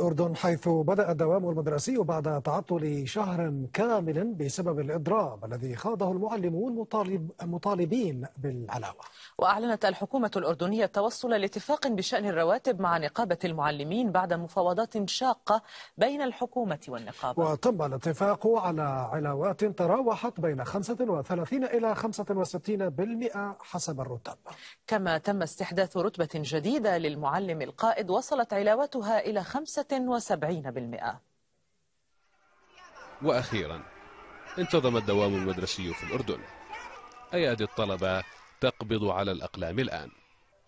الأردن حيث بدأ الدوام المدرسي بعد تعطل شهر كامل بسبب الإضراب الذي خاضه المعلمون مطالب مطالبين بالعلاوة وأعلنت الحكومة الأردنية التوصل لاتفاق بشأن الرواتب مع نقابة المعلمين بعد مفاوضات شاقة بين الحكومة والنقابة وتم الاتفاق على علاوات تراوحت بين 35 إلى 65% حسب الرتب كما تم استحداث رتبة جديدة للمعلم القائد وصلت علاوتها إلى 5 75% وأخيرا انتظم الدوام المدرسي في الأردن أيادي الطلبة تقبض على الأقلام الآن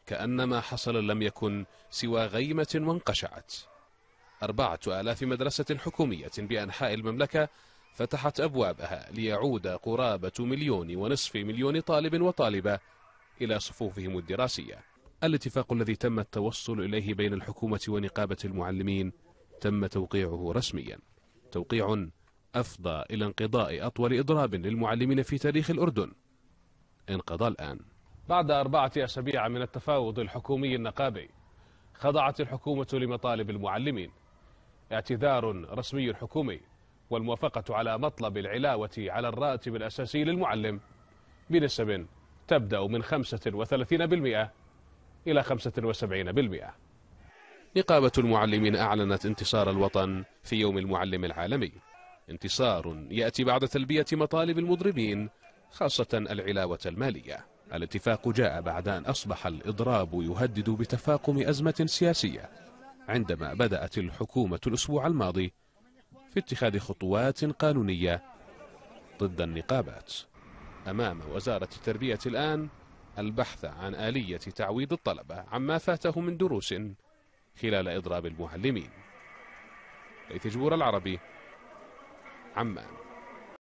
كأنما حصل لم يكن سوى غيمة وانقشعت أربعة آلاف مدرسة حكومية بأنحاء المملكة فتحت أبوابها ليعود قرابة مليون ونصف مليون طالب وطالبة إلى صفوفهم الدراسية الاتفاق الذي تم التوصل إليه بين الحكومة ونقابة المعلمين تم توقيعه رسميا توقيع أفضى إلى انقضاء أطول إضراب للمعلمين في تاريخ الأردن انقضى الآن بعد أربعة أسابيع من التفاوض الحكومي النقابي خضعت الحكومة لمطالب المعلمين اعتذار رسمي حكومي والموافقة على مطلب العلاوة على الراتب الأساسي للمعلم بنسب تبدأ من 35% إلى 75% نقابة المعلمين أعلنت انتصار الوطن في يوم المعلم العالمي انتصار يأتي بعد تلبية مطالب المضربين خاصة العلاوة المالية الاتفاق جاء بعد أن أصبح الإضراب يهدد بتفاقم أزمة سياسية عندما بدأت الحكومة الأسبوع الماضي في اتخاذ خطوات قانونية ضد النقابات أمام وزارة التربية الآن البحث عن آلية تعويض الطلبة عما فاته من دروس خلال إضراب المعلمين ليث جبور العربي عمان